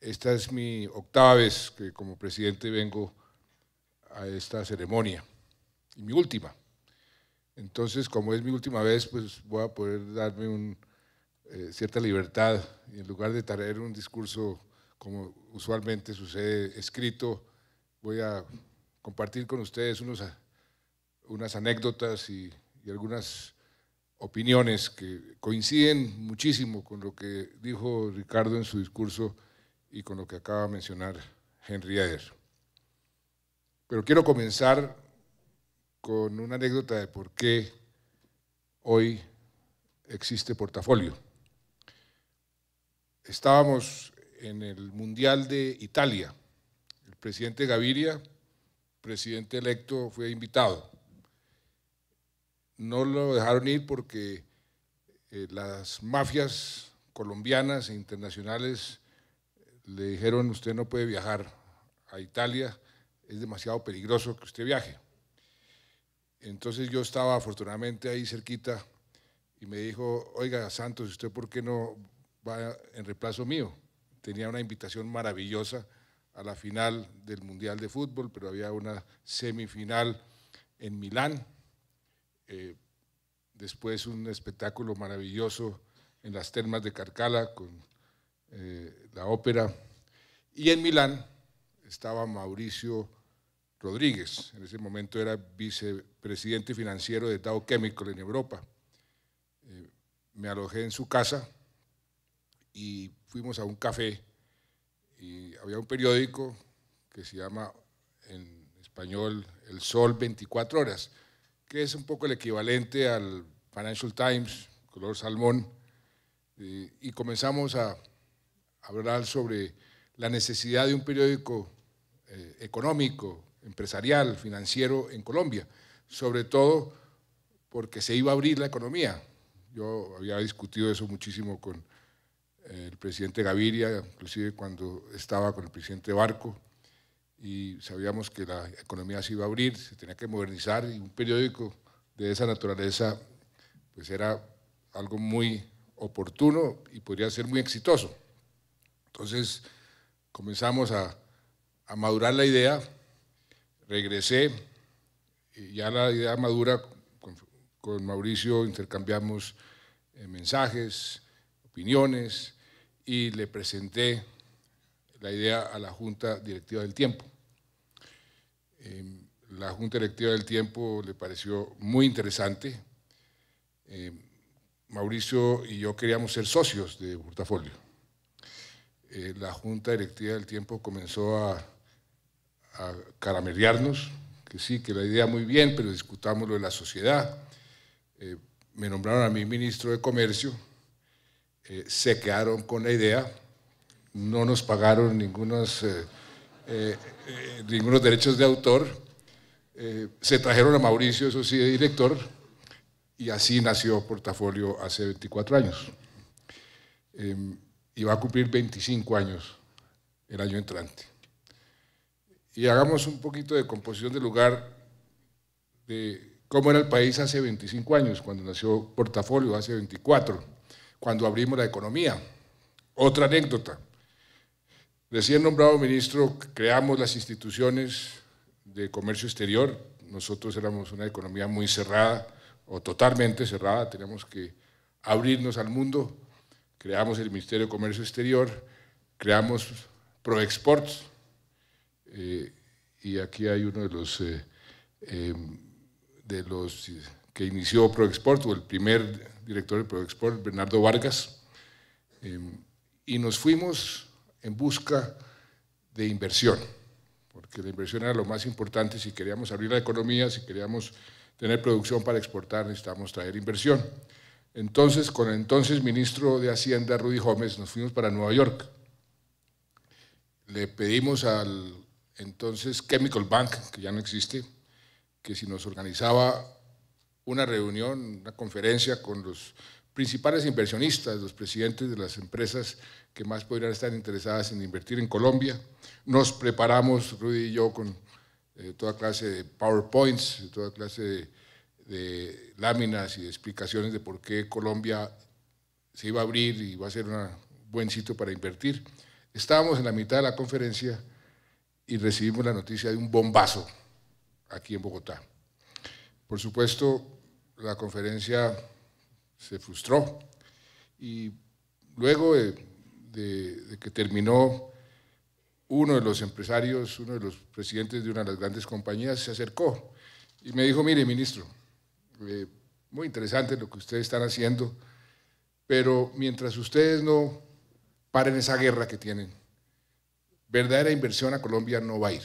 Esta es mi octava vez que como presidente vengo a esta ceremonia y mi última. Entonces, como es mi última vez, pues voy a poder darme un, eh, cierta libertad y en lugar de traer un discurso como usualmente sucede, escrito. Voy a compartir con ustedes unas anécdotas y, algunas opiniones que coinciden muchísimo con lo que dijo Ricardo en su discurso y con lo que acaba de mencionar Henry Eder. Pero quiero comenzar con una anécdota de por qué hoy existe portafolio. Estábamos en el Mundial de Italia. El presidente Gaviria, presidente electo, fue invitado. No lo dejaron ir porque eh, las mafias colombianas e internacionales eh, le dijeron usted no puede viajar a Italia, es demasiado peligroso que usted viaje. Entonces yo estaba afortunadamente ahí cerquita y me dijo, oiga Santos, ¿usted por qué no va en reemplazo mío? tenía una invitación maravillosa a la final del Mundial de Fútbol, pero había una semifinal en Milán, eh, después un espectáculo maravilloso en las termas de Carcala con eh, la ópera, y en Milán estaba Mauricio Rodríguez, en ese momento era vicepresidente financiero de Dow Chemical en Europa. Eh, me alojé en su casa y fuimos a un café y había un periódico que se llama en español El Sol 24 Horas, que es un poco el equivalente al Financial Times, color salmón, y comenzamos a hablar sobre la necesidad de un periódico eh, económico, empresarial, financiero en Colombia, sobre todo porque se iba a abrir la economía. Yo había discutido eso muchísimo con el presidente Gaviria, inclusive cuando estaba con el presidente Barco, y sabíamos que la economía se iba a abrir, se tenía que modernizar, y un periódico de esa naturaleza pues era algo muy oportuno y podría ser muy exitoso. Entonces comenzamos a, a madurar la idea, regresé, y ya la idea madura, con, Mauricio intercambiamos eh, mensajes, opiniones y le presenté la idea a la Junta Directiva del Tiempo. Em, la Junta Directiva del Tiempo le pareció muy interesante. Em, Mauricio y yo queríamos ser socios de Portafolio. Eh, la Junta Directiva del Tiempo comenzó a, a que sí, que la idea muy bien, pero discutamos lo de la sociedad. Eh, me nombraron a mi ministro de Comercio eh, se quedaron con la idea, no nos pagaron ningunos, eh, eh, ningunos derechos de autor, se trajeron a Mauricio, eso sí, de director, y así nació Portafolio hace 24 años. Em, y va a cumplir 25 años el año entrante. Y hagamos un poquito de composición del lugar de cómo era el país hace 25 años, cuando nació Portafolio, hace 24 cuando abrimos la economía. Otra anécdota. Recién nombrado ministro, creamos las instituciones de comercio exterior. Nosotros éramos una economía muy cerrada o totalmente cerrada, Tenemos que abrirnos al mundo. Creamos el Ministerio de Comercio Exterior, creamos Proexport eh, y aquí hay uno de los, eh, eh, de los que inició ProExport, o el primer director de ProExport, Bernardo Vargas, em, y nos fuimos en busca de inversión, porque la inversión era lo más importante si queríamos abrir la economía, si queríamos tener producción para exportar, necesitábamos traer inversión. Entonces, con el entonces ministro de Hacienda, Rudy Gómez, nos fuimos para Nueva York. Le pedimos al entonces Chemical Bank, que ya no existe, que si nos organizaba una reunión, una conferencia con los principales inversionistas, los presidentes de las empresas que más podrían estar interesadas en invertir en Colombia. Nos preparamos, Rudy y yo, con eh, toda clase de PowerPoints, toda clase de, láminas y explicaciones de por qué Colombia se iba a abrir y va a ser un buen sitio para invertir. Estábamos en la mitad de la conferencia y recibimos la noticia de un bombazo aquí en Bogotá. Por supuesto, la conferencia se frustró y luego de, que terminó uno de los empresarios, uno de los presidentes de una de las grandes compañías, se acercó y me dijo, mire, ministro, eh, muy interesante lo que ustedes están haciendo, pero mientras ustedes no paren esa guerra que tienen, verdadera inversión a Colombia no va a ir.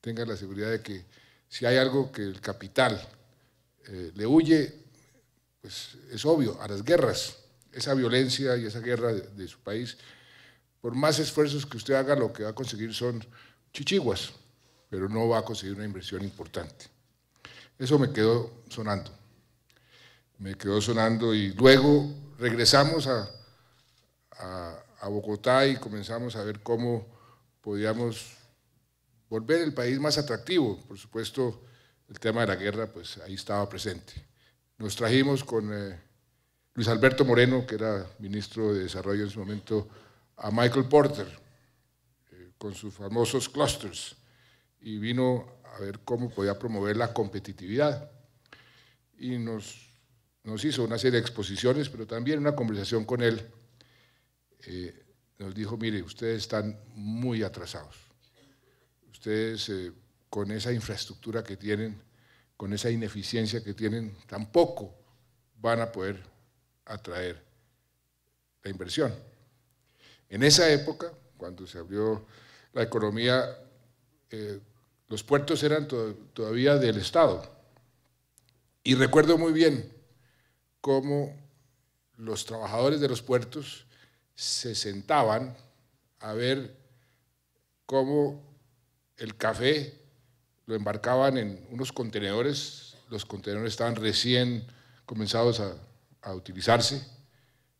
Tengan la seguridad de que si hay algo que el capital eh, le huye, pues es obvio, a las guerras, esa violencia y esa guerra de, su país. Por más esfuerzos que usted haga, lo que va a conseguir son chichiguas, pero no va a conseguir una inversión importante. Eso me quedó sonando. Me quedó sonando y luego regresamos a Bogotá y comenzamos a ver cómo podíamos volver el país más atractivo. Por supuesto, el tema de la guerra, pues ahí estaba presente. Nos trajimos con eh, Luis Alberto Moreno, que era ministro de Desarrollo en su momento, a Michael Porter, eh, con sus famosos clusters, y vino a ver cómo podía promover la competitividad. Y nos, nos hizo una serie de exposiciones, pero también una conversación con él. Eh, nos dijo, mire, ustedes están muy atrasados. Ustedes con esa infraestructura que tienen, con esa ineficiencia que tienen, tampoco van a poder atraer la inversión. En esa época, cuando se abrió la economía, eh, los puertos eran todavía del Estado. Y recuerdo muy bien cómo los trabajadores de los puertos se sentaban a ver cómo el café lo embarcaban en unos contenedores, los contenedores estaban recién comenzados a, utilizarse,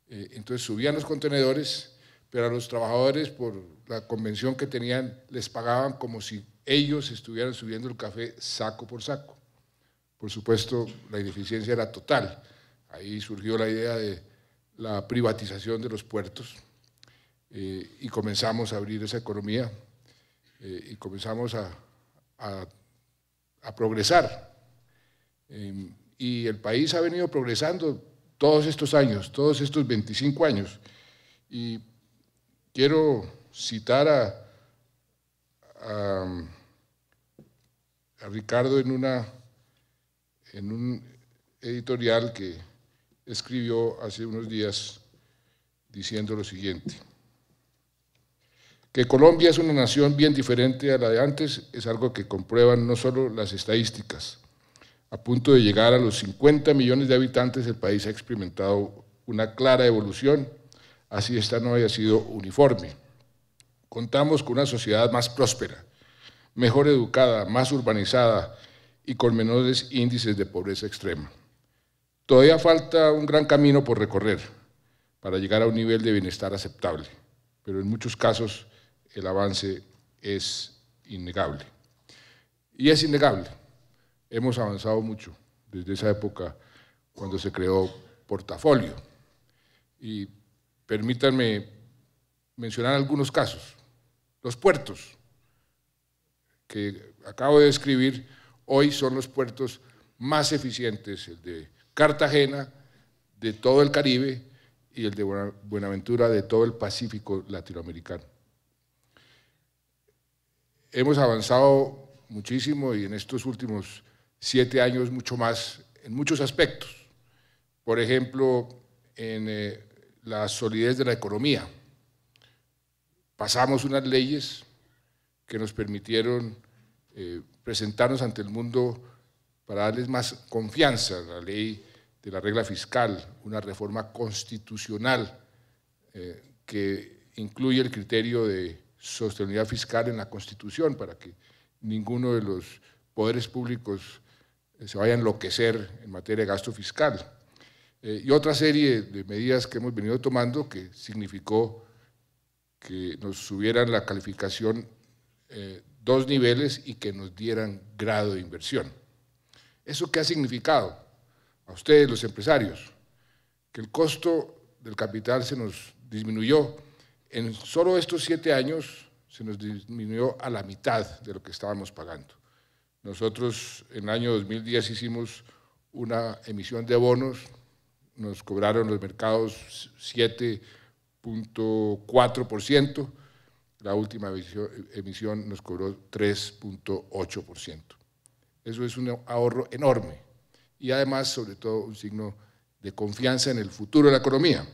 eh, entonces subían los contenedores, pero a los trabajadores por la convención que tenían les pagaban como si ellos estuvieran subiendo el café saco por saco. Por supuesto, la ineficiencia era total. Ahí surgió la idea de la privatización de los puertos eh, y comenzamos a abrir esa economía eh, y comenzamos a, a a progresar. Em, y el país ha venido progresando todos estos años, todos estos 25 años. Y quiero citar a, a Ricardo en, una, en un editorial que escribió hace unos días diciendo lo siguiente. Que Colombia es una nación bien diferente a la de antes es algo que comprueban no solo las estadísticas. A punto de llegar a los 50 millones de habitantes, el país ha experimentado una clara evolución, así esta no haya sido uniforme. Contamos con una sociedad más próspera, mejor educada, más urbanizada y con menores índices de pobreza extrema. Todavía falta un gran camino por recorrer para llegar a un nivel de bienestar aceptable, pero en muchos casos el avance es innegable. Y es innegable. Hemos avanzado mucho desde esa época cuando se creó portafolio. Y permítanme mencionar algunos casos. Los puertos que acabo de describir hoy son los puertos más eficientes, el de Cartagena, de todo el Caribe y el de Buenaventura, de todo el Pacífico latinoamericano hemos avanzado muchísimo y en estos últimos siete años mucho más en muchos aspectos. Por ejemplo, en eh, la solidez de la economía. Pasamos unas leyes que nos permitieron eh, presentarnos ante el mundo para darles más confianza, la ley de la regla fiscal, una reforma constitucional eh, que incluye el criterio de sostenibilidad fiscal en la Constitución para que ninguno de los poderes públicos eh, se vaya a enloquecer en materia de gasto fiscal. Eh, y otra serie de medidas que hemos venido tomando que significó que nos subieran la calificación eh, dos niveles y que nos dieran grado de inversión. ¿Eso qué ha significado a ustedes, los empresarios? Que el costo del capital se nos disminuyó en solo estos siete años se nos disminuyó a la mitad de lo que estábamos pagando. Nosotros en el año 2010 hicimos una emisión de bonos, nos cobraron los mercados 7.4%, la última emisión nos cobró 3.8%. Eso es un ahorro enorme y además, sobre todo, un signo de confianza en el futuro de la economía.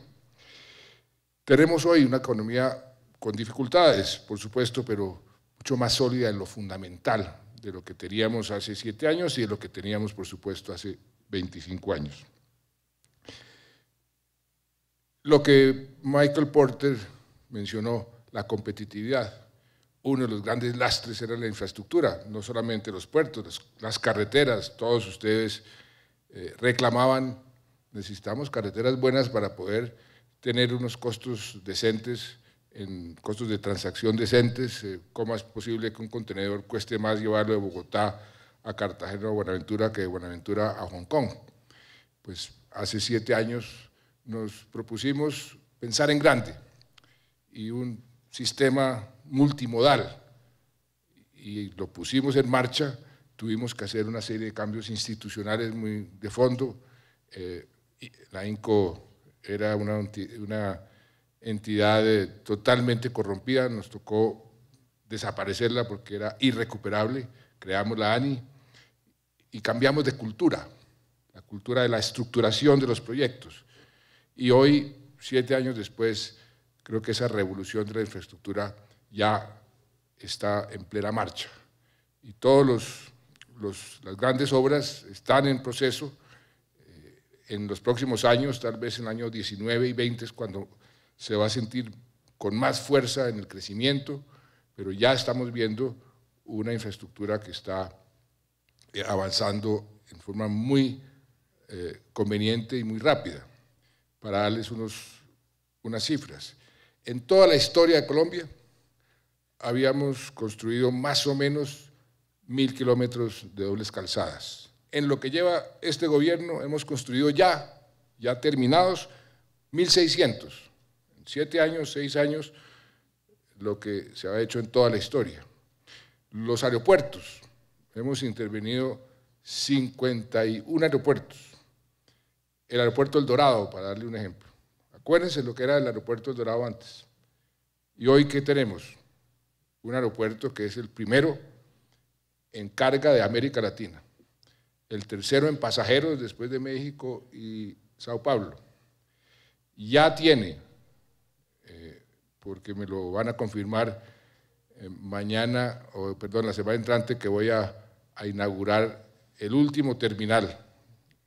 Tenemos hoy una economía con dificultades, por supuesto, pero mucho más sólida en lo fundamental de lo que teníamos hace siete años y de lo que teníamos, por supuesto, hace 25 años. Lo que Michael Porter mencionó, la competitividad, uno de los grandes lastres era la infraestructura, no solamente los puertos, las, carreteras, todos ustedes eh, reclamaban, necesitamos carreteras buenas para poder tener unos costos decentes, en costos de transacción decentes, eh, cómo es posible que un contenedor cueste más llevarlo de Bogotá a Cartagena o Buenaventura que de Buenaventura a Hong Kong. Pues hace siete años nos propusimos pensar en grande y un sistema multimodal y lo pusimos en marcha, tuvimos que hacer una serie de cambios institucionales muy de fondo. Eh, la INCO era una, entidad totalmente corrompida, nos tocó desaparecerla porque era irrecuperable, creamos la ANI y cambiamos de cultura, la cultura de la estructuración de los proyectos. Y hoy, siete años después, creo que esa revolución de la infraestructura ya está en plena marcha. Y todas las grandes obras están en proceso en los próximos años, tal vez en el año 19 y 20 es cuando se va a sentir con más fuerza en el crecimiento, pero ya estamos viendo una infraestructura que está eh, avanzando en forma muy eh, conveniente y muy rápida. Para darles unas cifras, en toda la historia de Colombia habíamos construido más o menos mil kilómetros de dobles calzadas en lo que lleva este gobierno hemos construido ya, ya terminados, 1.600. En siete años, seis años, lo que se ha hecho en toda la historia. Los aeropuertos, hemos intervenido 51 aeropuertos. El aeropuerto El Dorado, para darle un ejemplo. Acuérdense lo que era el aeropuerto El Dorado antes. Y hoy, ¿qué tenemos? Un aeropuerto que es el primero en carga de América Latina el tercero en pasajeros después de México y Sao Paulo. Ya tiene, eh, porque me lo van a confirmar eh, mañana, o perdón, la semana entrante, que voy a, inaugurar el último terminal.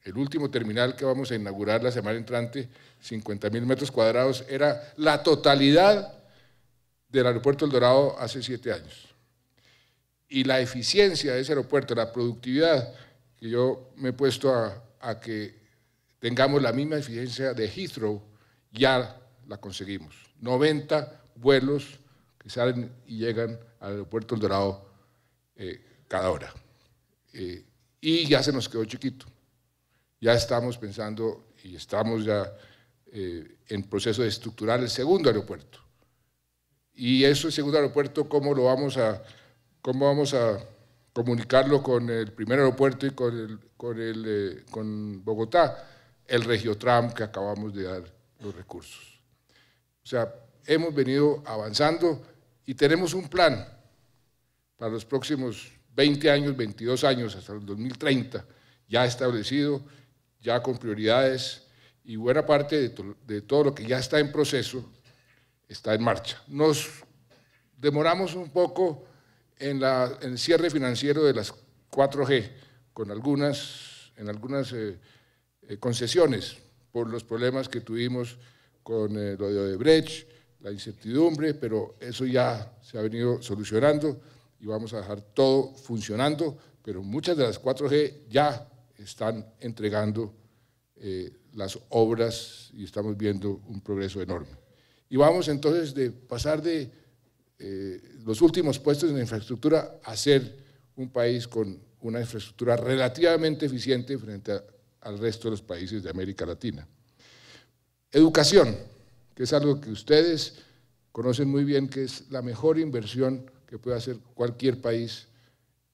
El último terminal que vamos a inaugurar la semana entrante, 50 mil metros cuadrados, era la totalidad del aeropuerto El Dorado hace siete años. Y la eficiencia de ese aeropuerto, la productividad, que yo me he puesto a, que tengamos la misma eficiencia de Heathrow, ya la conseguimos. 90 vuelos que salen y llegan al aeropuerto El Dorado eh, cada hora. Eh, y ya se nos quedó chiquito. Ya estamos pensando y estamos ya eh, en proceso de estructurar el segundo aeropuerto. Y eso, segundo aeropuerto, ¿cómo lo vamos a, cómo vamos a comunicarlo con el primer aeropuerto y con, el, con, el, eh, con Bogotá, el Regiotram que acabamos de dar los recursos. O sea, hemos venido avanzando y tenemos un plan para los próximos 20 años, 22 años, hasta el 2030, ya establecido, ya con prioridades y buena parte de, de todo lo que ya está en proceso está en marcha. Nos demoramos un poco en, la, el cierre financiero de las 4G, con algunas, en algunas eh, eh, concesiones por los problemas que tuvimos con el eh, lo de Brecht, la incertidumbre, pero eso ya se ha venido solucionando y vamos a dejar todo funcionando, pero muchas de las 4G ya están entregando las obras y estamos viendo un progreso enorme. Y vamos entonces de pasar de eh, los últimos puestos en infraestructura a ser un país con una infraestructura relativamente eficiente frente al resto de los países de América Latina. Educación, que es algo que ustedes conocen muy bien, que es la mejor inversión que puede hacer cualquier país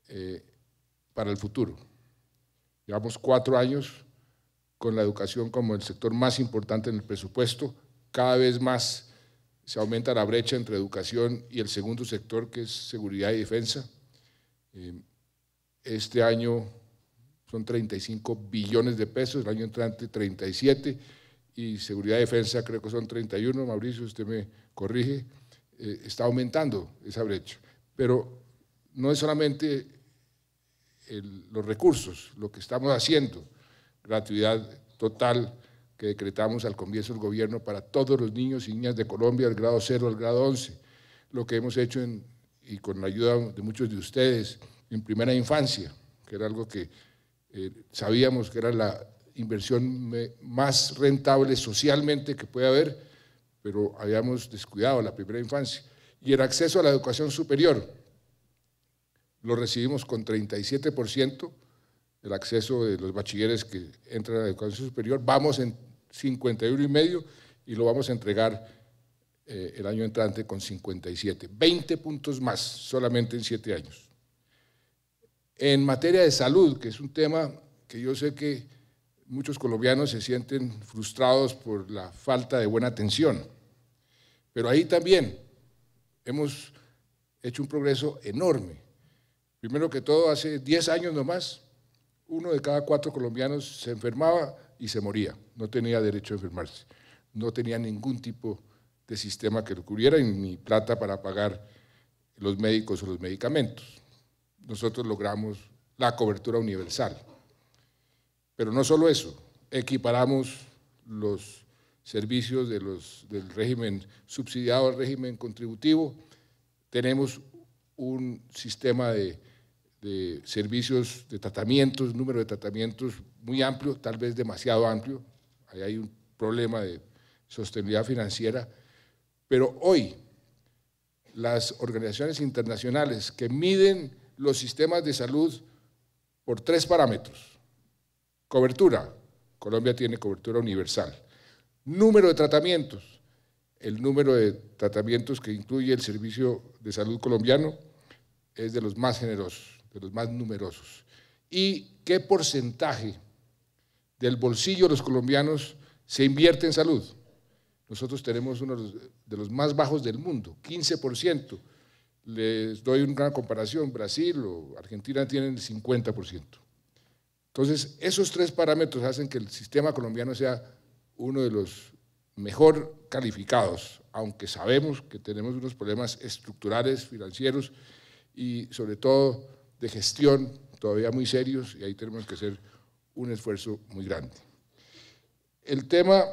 eh, para el futuro. Llevamos cuatro años con la educación como el sector más importante en el presupuesto, cada vez más se aumenta la brecha entre educación y el segundo sector, que es seguridad y defensa. Eh, este año son 35 billones de pesos, el año entrante 37, y seguridad y defensa creo que son 31, Mauricio, usted me corrige, eh, está aumentando esa brecha. Pero no es solamente los recursos, lo que estamos haciendo, gratuidad total, decretamos al comienzo del gobierno para todos los niños y niñas de Colombia, del grado 0 al grado 11, lo que hemos hecho en, y con la ayuda de muchos de ustedes en primera infancia, que era algo que eh, sabíamos que era la inversión más rentable socialmente que puede haber, pero habíamos descuidado la primera infancia. Y el acceso a la educación superior lo recibimos con 37%, el acceso de los bachilleres que entran a la educación superior, vamos en 51,5 y medio y lo vamos a entregar eh, el año entrante con 57. 20 puntos más solamente en 7 años. En materia de salud, que es un tema que yo sé que muchos colombianos se sienten frustrados por la falta de buena atención, pero ahí también hemos hecho un progreso enorme. Primero que todo, hace 10 años nomás, uno de cada cuatro colombianos se enfermaba y se moría. No tenía derecho a enfermarse. No tenía ningún tipo de sistema que lo cubriera ni plata para pagar los médicos o los medicamentos. Nosotros logramos la cobertura universal. Pero no solo eso, equiparamos los servicios de los, del régimen subsidiado al régimen contributivo, tenemos un sistema de, de servicios de tratamientos, número de tratamientos muy amplio, tal vez demasiado amplio. Ahí hay un problema de sostenibilidad financiera. Pero hoy las organizaciones internacionales que miden los sistemas de salud por tres parámetros. Cobertura. Colombia tiene cobertura universal. Número de tratamientos. El número de tratamientos que incluye el Servicio de Salud colombiano es de los más generosos, de los más numerosos. ¿Y qué porcentaje del bolsillo de los colombianos se invierte en salud. Nosotros tenemos uno de los más bajos del mundo, 15%. Les doy una comparación, Brasil o Argentina tienen el 50%. Entonces, esos tres parámetros hacen que el sistema colombiano sea uno de los mejor calificados, aunque sabemos que tenemos unos problemas estructurales, financieros y sobre todo de gestión todavía muy serios y ahí tenemos que ser un esfuerzo muy grande. El tema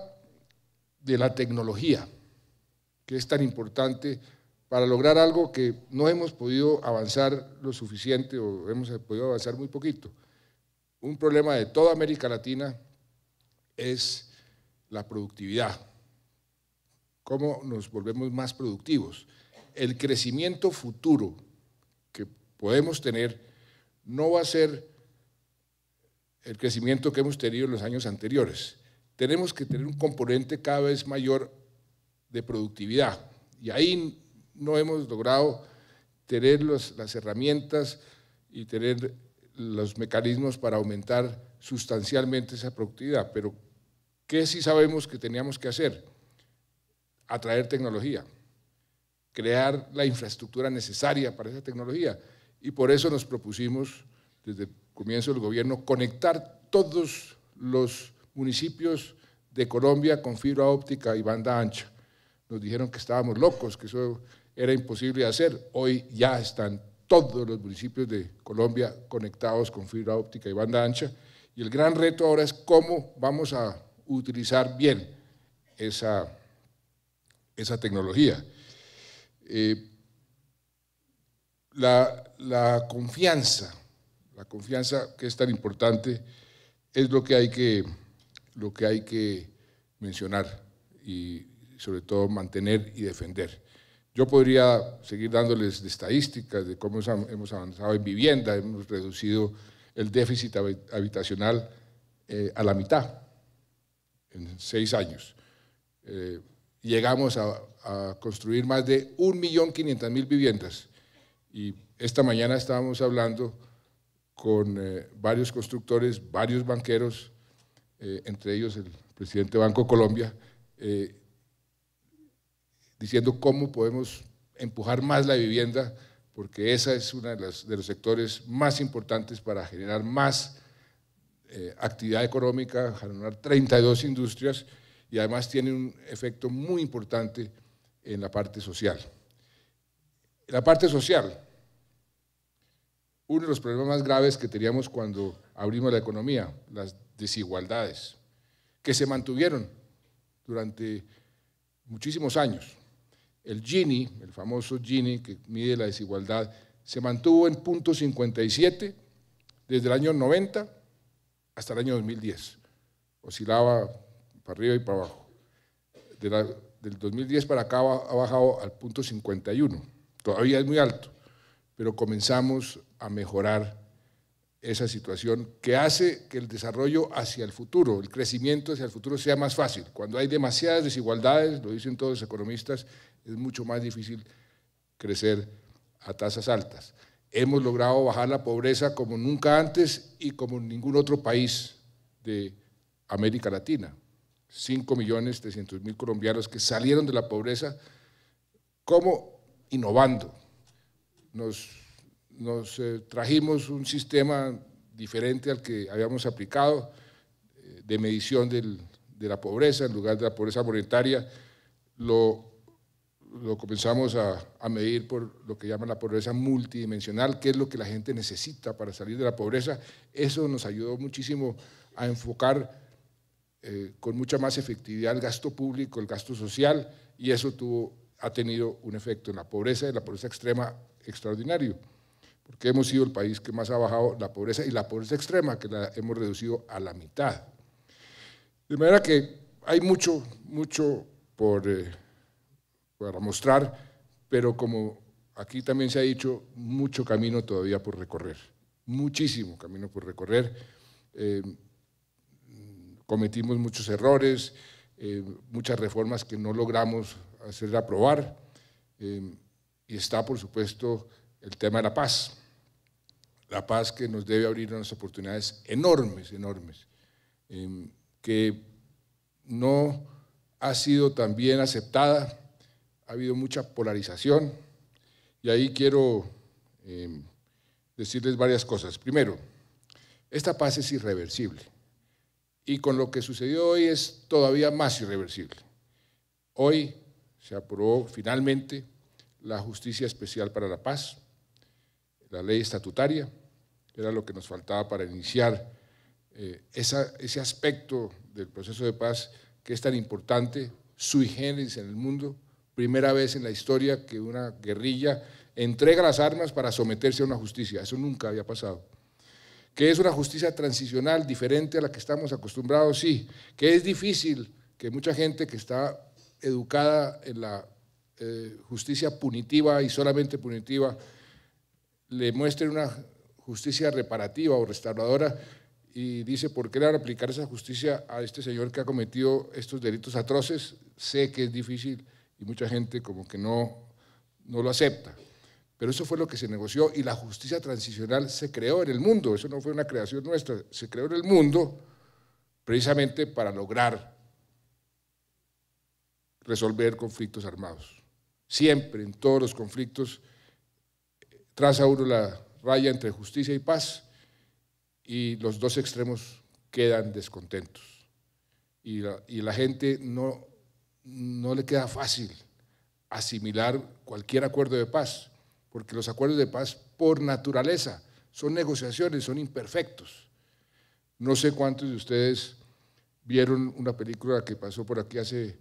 de la tecnología, que es tan importante para lograr algo que no hemos podido avanzar lo suficiente o hemos podido avanzar muy poquito. Un problema de toda América Latina es la productividad, cómo nos volvemos más productivos. El crecimiento futuro que podemos tener no va a ser el crecimiento que hemos tenido en los años anteriores. Tenemos que tener un componente cada vez mayor de productividad y ahí no hemos logrado tener las herramientas y tener los mecanismos para aumentar sustancialmente esa productividad. Pero, ¿qué sí sabemos que teníamos que hacer? Atraer tecnología, crear la infraestructura necesaria para esa tecnología. Y por eso nos propusimos desde comienzo del gobierno, conectar todos los municipios de Colombia con fibra óptica y banda ancha. Nos dijeron que estábamos locos, que eso era imposible de hacer. Hoy ya están todos los municipios de Colombia conectados con fibra óptica y banda ancha. Y el gran reto ahora es cómo vamos a utilizar bien esa, esa tecnología. Eh, la confianza la confianza que es tan importante es lo que hay que, lo que, hay que mencionar y sobre todo mantener y defender. Yo podría seguir dándoles estadísticas de cómo hemos avanzado en vivienda, hemos reducido el déficit habitacional eh, a la mitad en seis años. Eh, llegamos a, a, construir más de 1.500.000 viviendas y esta mañana estábamos hablando con eh, varios constructores, varios banqueros, eh, entre ellos el presidente Banco Colombia, eh, diciendo cómo podemos empujar más la vivienda, porque esa es una de, de, los sectores más importantes para generar más actividad económica, generar 32 industrias y además tiene un efecto muy importante en la parte social. La parte social, uno de los problemas más graves que teníamos cuando abrimos la economía, las desigualdades, que se mantuvieron durante muchísimos años. El Gini, el famoso Gini que mide la desigualdad, se mantuvo en punto 57 desde el año 90 hasta el año 2010. Oscilaba para arriba y para abajo. del 2010 para acá ha bajado al punto 51. Todavía es muy alto, pero comenzamos a mejorar esa situación que hace que el desarrollo hacia el futuro, el crecimiento hacia el futuro sea más fácil. Cuando hay demasiadas desigualdades, lo dicen todos los economistas, es mucho más difícil crecer a tasas altas. Hemos logrado bajar la pobreza como nunca antes y como ningún otro país de América Latina. 5 millones colombianos que salieron de la pobreza, como innovando. Nos nos eh, trajimos un sistema diferente al que habíamos aplicado eh, de medición de la pobreza, en lugar de la pobreza monetaria, lo, comenzamos a, medir por lo que llaman la pobreza multidimensional, que es lo que la gente necesita para salir de la pobreza. Eso nos ayudó muchísimo a enfocar eh, con mucha más efectividad el gasto público, el gasto social, y eso ha tenido un efecto en la pobreza y la pobreza extrema extraordinario porque hemos sido el país que más ha bajado la pobreza y la pobreza extrema, que la hemos reducido a la mitad. De manera que hay mucho, mucho por, eh, para mostrar, pero como aquí también se ha dicho, mucho camino todavía por recorrer, muchísimo camino por recorrer. Eh, cometimos muchos errores, eh, muchas reformas que no logramos hacer aprobar, y está, por supuesto, el tema de la paz. La paz que nos debe abrir unas oportunidades enormes, enormes, em, que no ha sido tan bien aceptada, ha habido mucha polarización y ahí quiero em, decirles varias cosas. Primero, esta paz es irreversible y con lo que sucedió hoy es todavía más irreversible. Hoy se aprobó finalmente la Justicia Especial para la Paz, la ley estatutaria, era lo que nos faltaba para iniciar eh, ese aspecto del proceso de paz que es tan importante, sui generis en el mundo, primera vez en la historia que una guerrilla entrega las armas para someterse a una justicia, eso nunca había pasado. Que es una justicia transicional diferente a la que estamos acostumbrados, sí, que es difícil, que mucha gente que está educada en la eh, justicia punitiva y solamente punitiva, le muestre una justicia reparativa o restauradora y dice, ¿por qué le a aplicar esa justicia a este señor que ha cometido estos delitos atroces? Sé que es difícil y mucha gente como que no, no lo acepta. Pero eso fue lo que se negoció y la justicia transicional se creó en el mundo, eso no fue una creación nuestra, se creó en el mundo precisamente para lograr resolver conflictos armados. Siempre en todos los conflictos traza uno la raya entre justicia y paz y los dos extremos quedan descontentos. Y la, y la gente no, no le queda fácil asimilar cualquier acuerdo de paz, porque los acuerdos de paz por naturaleza son negociaciones, son imperfectos. No sé cuántos de ustedes vieron una película que pasó por aquí hace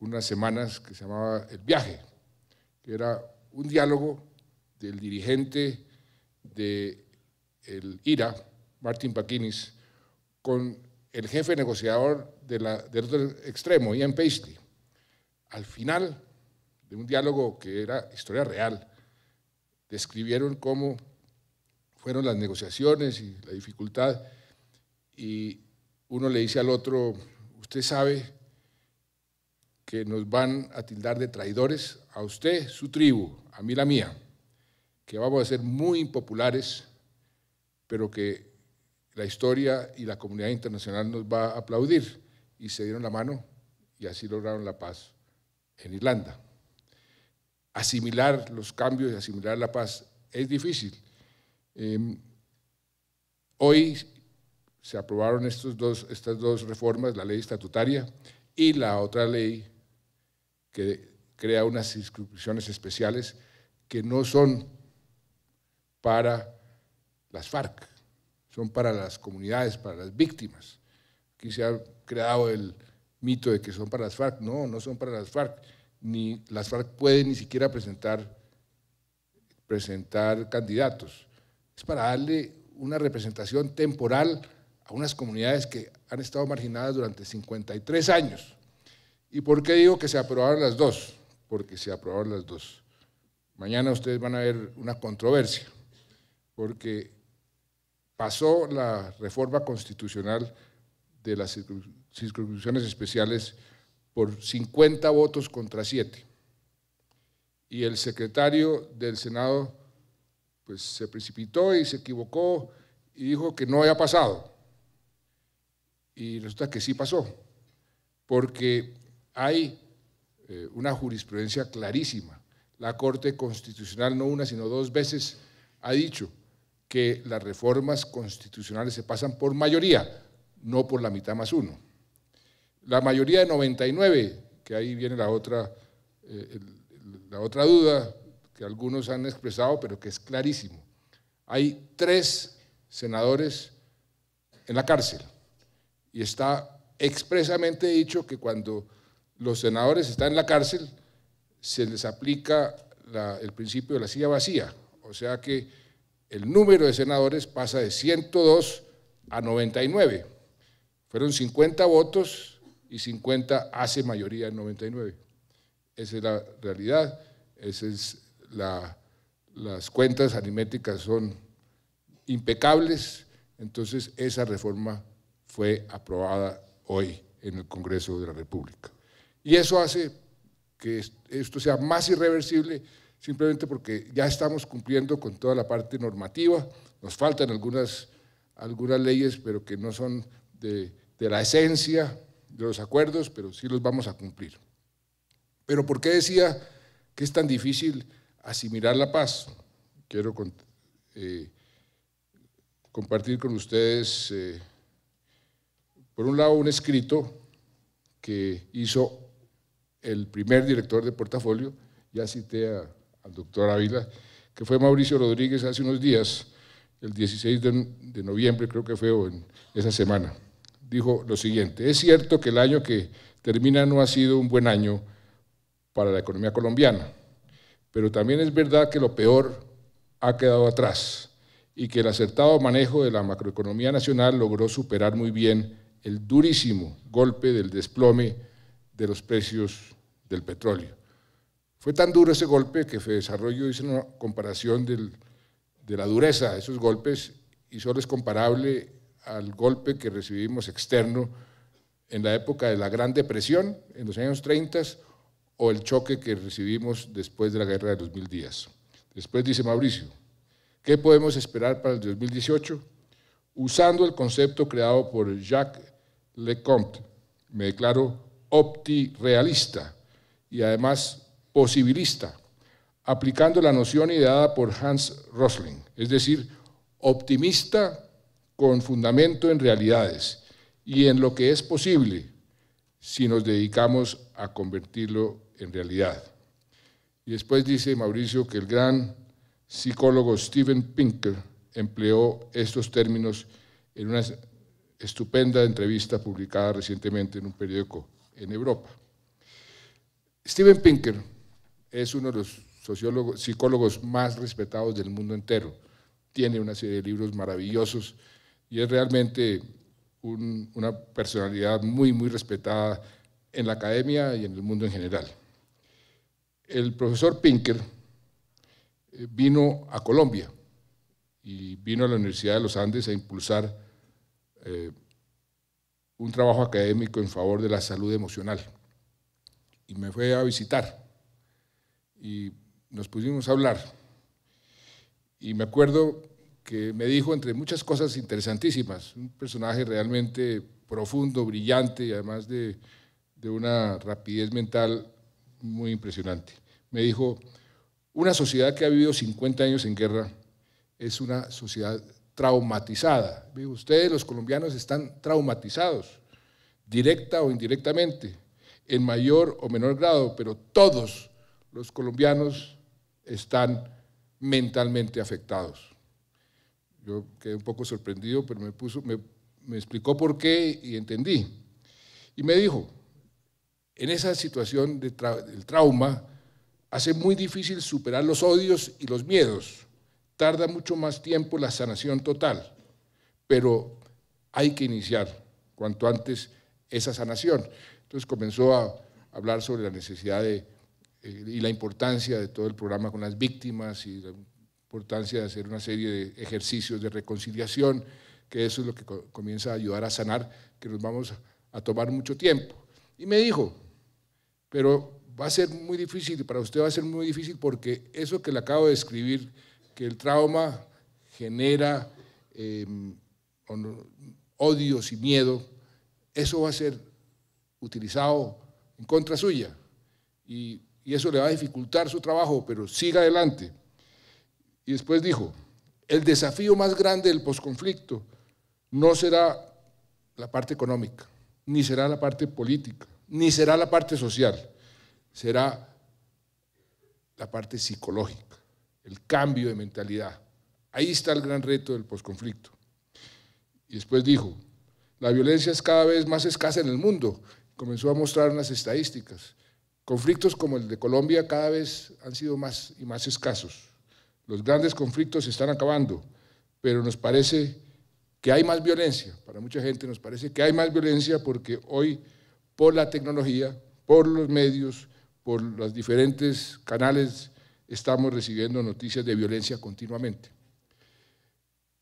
unas semanas que se llamaba El viaje, que era un diálogo del dirigente del el IRA, Martin Paquinis, con el jefe negociador de la, del otro extremo, Ian Paisley. Al final de un diálogo que era historia real, describieron cómo fueron las negociaciones y la dificultad, y uno le dice al otro, usted sabe que nos van a tildar de traidores, a usted su tribu, a mí la mía que vamos a ser muy impopulares, pero que la historia y la comunidad internacional nos va a aplaudir. Y se dieron la mano y así lograron la paz en Irlanda. Asimilar los cambios y asimilar la paz es difícil. Em, hoy se aprobaron estos dos, estas dos reformas, la ley estatutaria y la otra ley que crea unas inscripciones especiales que no son para las FARC, son para las comunidades, para las víctimas. Aquí se ha creado el mito de que son para las FARC. No, no son para las FARC. Ni las FARC pueden ni siquiera presentar, presentar candidatos. Es para darle una representación temporal a unas comunidades que han estado marginadas durante 53 años. ¿Y por qué digo que se aprobaron las dos? Porque se aprobaron las dos. Mañana ustedes van a ver una controversia porque pasó la reforma constitucional de las circunstancias especiales por 50 votos contra 7. Y el secretario del Senado pues, se precipitó y se equivocó y dijo que no había pasado. Y resulta que sí pasó, porque hay eh, una jurisprudencia clarísima. La Corte Constitucional, no una, sino dos veces, ha dicho que las reformas constitucionales se pasan por mayoría, no por la mitad más uno. La mayoría de 99, que ahí viene la otra, eh, la otra duda que algunos han expresado, pero que es clarísimo. Hay tres senadores en la cárcel y está expresamente dicho que cuando los senadores están en la cárcel se les aplica el principio de la silla vacía, o sea que el número de senadores pasa de 102 a 99. Fueron 50 votos y 50 hace mayoría en 99. Esa es la realidad, las cuentas aritméticas son impecables, entonces esa reforma fue aprobada hoy en el Congreso de la República. Y eso hace que esto sea más irreversible simplemente porque ya estamos cumpliendo con toda la parte normativa, nos faltan algunas, algunas leyes, pero que no son de, la esencia de los acuerdos, pero sí los vamos a cumplir. Pero ¿por qué decía que es tan difícil asimilar la paz? Quiero eh, compartir con ustedes, eh, por un lado, un escrito que hizo el primer director de portafolio, ya cité a doctor Ávila, que fue Mauricio Rodríguez hace unos días, el 16 de, de noviembre creo que fue, o en esa semana. Dijo lo siguiente, es cierto que el año que termina no ha sido un buen año para la economía colombiana, pero también es verdad que lo peor ha quedado atrás y que el acertado manejo de la macroeconomía nacional logró superar muy bien el durísimo golpe del desplome de los precios del petróleo. Fue tan duro ese golpe que Desarrollo hizo una comparación del, de la dureza de esos golpes y solo es comparable al golpe que recibimos externo en la época de la Gran Depresión, en los años 30, o el choque que recibimos después de la Guerra de los Mil Días. Después dice Mauricio, ¿qué podemos esperar para el 2018? Usando el concepto creado por Jacques Lecomte, me declaro opti-realista y además posibilista, aplicando la noción ideada por Hans Rosling, es decir, optimista con fundamento en realidades y en lo que es posible si nos dedicamos a convertirlo en realidad. Y después dice Mauricio que el gran psicólogo Steven Pinker empleó estos términos en una estupenda entrevista publicada recientemente en un periódico en Europa. Steven Pinker es uno de los sociólogos, psicólogos más respetados del mundo entero. Tiene una serie de libros maravillosos y es realmente una personalidad muy, muy respetada en la academia y en el mundo en general. El profesor Pinker eh, vino a Colombia y vino a la Universidad de los Andes a impulsar eh, un trabajo académico en favor de la salud emocional. Y me fue a visitar y nos pusimos a hablar. Y me acuerdo que me dijo, entre muchas cosas interesantísimas, un personaje realmente profundo, brillante y además de, una rapidez mental muy impresionante. Me dijo, una sociedad que ha vivido 50 años en guerra es una sociedad traumatizada. ustedes los colombianos están traumatizados, directa o indirectamente, en mayor o menor grado, pero todos los colombianos están mentalmente afectados. Yo quedé un poco sorprendido, pero me, explicó por qué y entendí. Y me dijo, en esa situación del trauma, hace muy difícil superar los odios y los miedos. Tarda mucho más tiempo la sanación total, pero hay que iniciar cuanto antes esa sanación. Entonces comenzó a hablar sobre la necesidad de eh, y la importancia de todo el programa con las víctimas y la importancia de hacer una serie de ejercicios de reconciliación, que eso es lo que comienza a ayudar a sanar, que nos vamos a tomar mucho tiempo. Y me dijo, pero va a ser muy difícil, para usted va a ser muy difícil porque eso que le acabo de escribir, que el trauma genera em, odios y miedo, eso va a ser utilizado en contra suya. Y y eso le va a dificultar su trabajo, pero siga adelante. Y después dijo, el desafío más grande del posconflicto no será la parte económica, ni será la parte política, ni será la parte social, será la parte psicológica, el cambio de mentalidad. Ahí está el gran reto del posconflicto. Y después dijo, la violencia es cada vez más escasa en el mundo. Comenzó a mostrar unas estadísticas. Conflictos como el de Colombia cada vez han sido más y más escasos. Los grandes conflictos se están acabando, pero nos parece que hay más violencia. Para mucha gente nos parece que hay más violencia porque hoy, por la tecnología, por los medios, por los diferentes canales, estamos recibiendo noticias de violencia continuamente.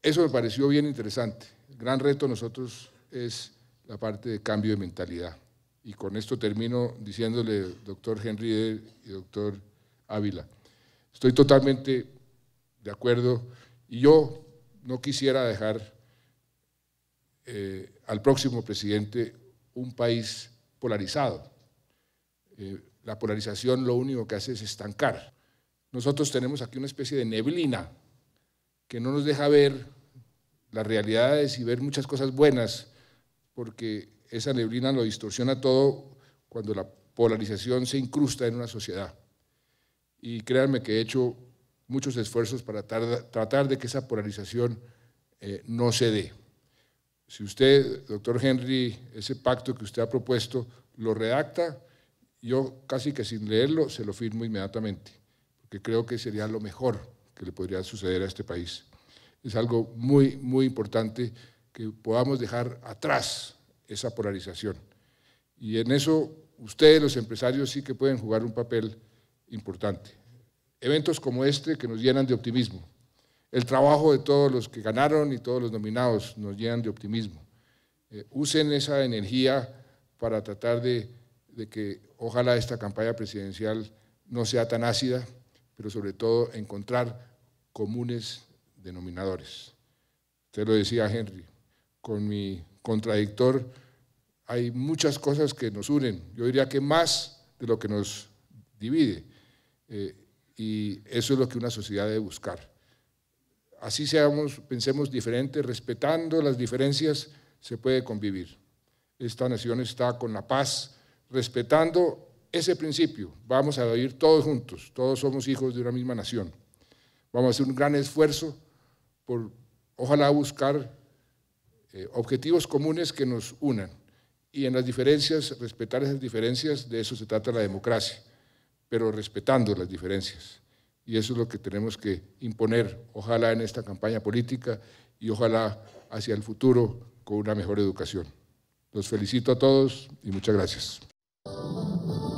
Eso me pareció bien interesante. El gran reto nosotros es la parte de cambio de mentalidad y con esto termino diciéndole, doctor Henry e. y doctor Ávila, estoy totalmente de acuerdo y yo no quisiera dejar eh, al próximo presidente un país polarizado. Eh, la polarización lo único que hace es estancar. Nosotros tenemos aquí una especie de neblina que no nos deja ver las realidades y ver muchas cosas buenas, porque esa neblina lo distorsiona todo cuando la polarización se incrusta en una sociedad. Y créanme que he hecho muchos esfuerzos para tratar de que esa polarización eh, no se dé. Si usted, doctor Henry, ese pacto que usted ha propuesto lo redacta, yo casi que sin leerlo se lo firmo inmediatamente, porque creo que sería lo mejor que le podría suceder a este país. Es algo muy, muy importante que podamos dejar atrás esa polarización. Y en eso ustedes, los empresarios, sí que pueden jugar un papel importante. Eventos como este que nos llenan de optimismo. El trabajo de todos los que ganaron y todos los nominados nos llenan de optimismo. Eh, usen esa energía para tratar de, de que ojalá esta campaña presidencial no sea tan ácida, pero sobre todo encontrar comunes denominadores. Usted lo decía, Henry, con mi contradictor, hay muchas cosas que nos unen, yo diría que más de lo que nos divide. Eh, y eso es lo que una sociedad debe buscar. Así seamos, pensemos diferente, respetando las diferencias, se puede convivir. Esta nación está con la paz, respetando ese principio. Vamos a vivir todos juntos, todos somos hijos de una misma nación. Vamos a hacer un gran esfuerzo por, ojalá, buscar eh, objetivos comunes que nos unan y en las diferencias, respetar esas diferencias, de eso se trata la democracia, pero respetando las diferencias. Y eso es lo que tenemos que imponer, ojalá en esta campaña política y ojalá hacia el futuro con una mejor educación. Los felicito a todos y muchas gracias.